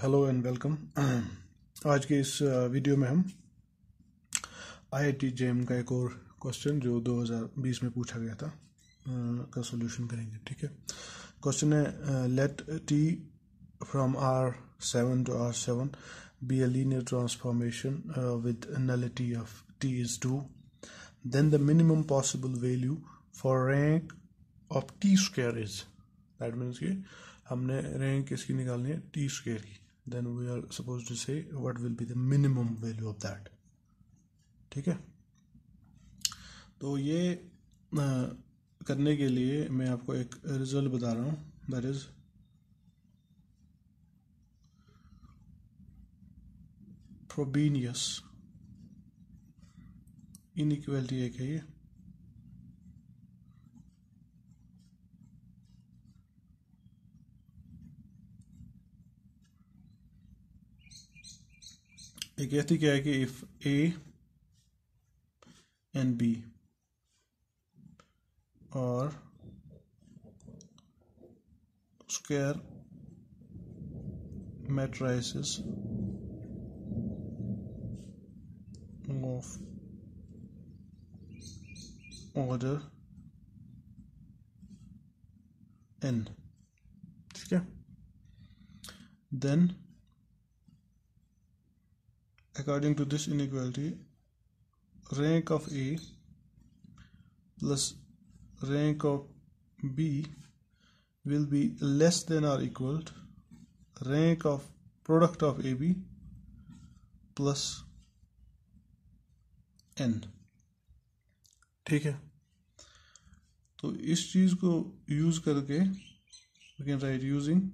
hello and welcome आज के इस वीडियो uh, में हम आई आई टी जे एम का एक और क्वेश्चन जो 2020 में पूछा गया था uh, का सोल्यूशन करेंगे ठीक है क्वेश्चन है let T from R seven to R seven be a linear transformation with nullity of T is two then the minimum possible value for rank of T square is that means कि हमने rank इसकी निकालनी है T square की then we are supposed to say what will be the minimum value of that ठीक है तो ये आ, करने के लिए मैं आपको एक रिजल्ट बता रहा हूँ दैट इज प्रोबीनियस इनक्वलिटी एक है ये ये कहती क्या है कि इफ ए एंड बी और square matrices of order n ठीक है then According to this inequality, rank of A plus rank of B will be less than or equal to rank of product of AB plus n ठीक है तो इस चीज़ को use करके we can write using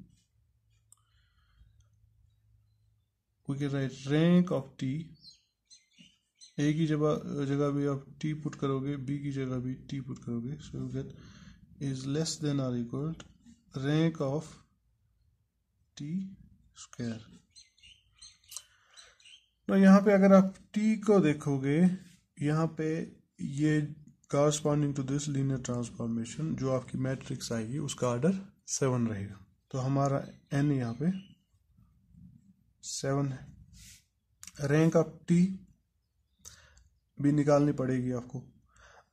we can write rank of t a की जगह जगह भी आप t पुट करोगे b की जगह भी t पुट करोगे you get is less than or equal to rank of t square तो यहाँ पे अगर आप t को देखोगे यहाँ पे ये corresponding to this linear transformation जो आपकी मैट्रिक्स आएगी उसका आर्डर सेवन रहेगा तो हमारा एन यहाँ पे सेवन रैंक ऑफ टी भी निकालनी पड़ेगी आपको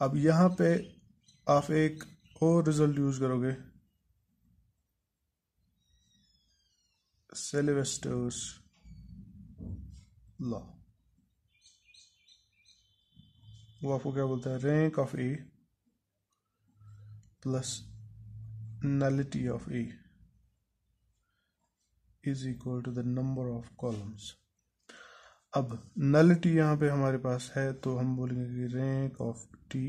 अब यहाँ पे आप एक और रिजल्ट यूज करोगे सेलेवेस्टर्स लॉ वो आपको क्या बोलता है rank of A plus nullity of A is equal to the number of columns अब नलिटी यहाँ पे हमारे पास है तो हम बोलेंगे कि rank of T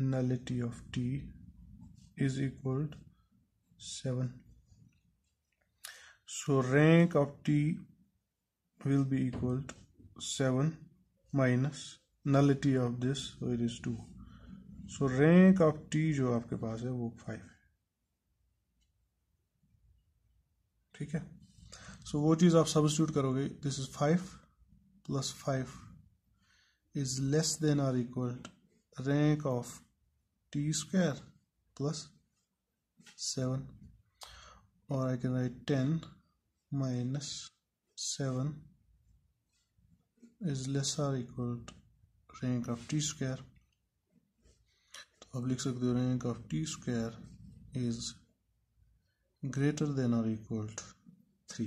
nullity of T is equal seven so rank of T will be equal seven minus minus nullity of this so it is 2 so rank जो आपके पास है वो फाइव है ठीक है सो so, वो चीज़ आप सब्सिट्यूट करोगे this is five plus five is less than or equal rank of T square plus seven और I can write ten minus seven is less or equal rank of T square तो आप लिख सकते हो rank of T square is greater than और equal to three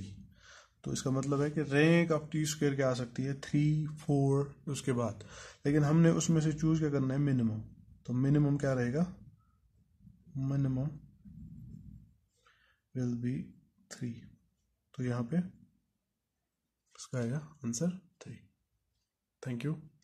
तो इसका मतलब है कि रैंक ऑफ टी स्क्वेयर क्या आ सकती है थ्री फोर उसके बाद लेकिन हमने उसमें से चूज क्या करना है मिनिमम तो मिनिमम क्या रहेगा मिनिमम विल बी थ्री तो यहाँ पे इसका आएगा आंसर थ्री थैंक यू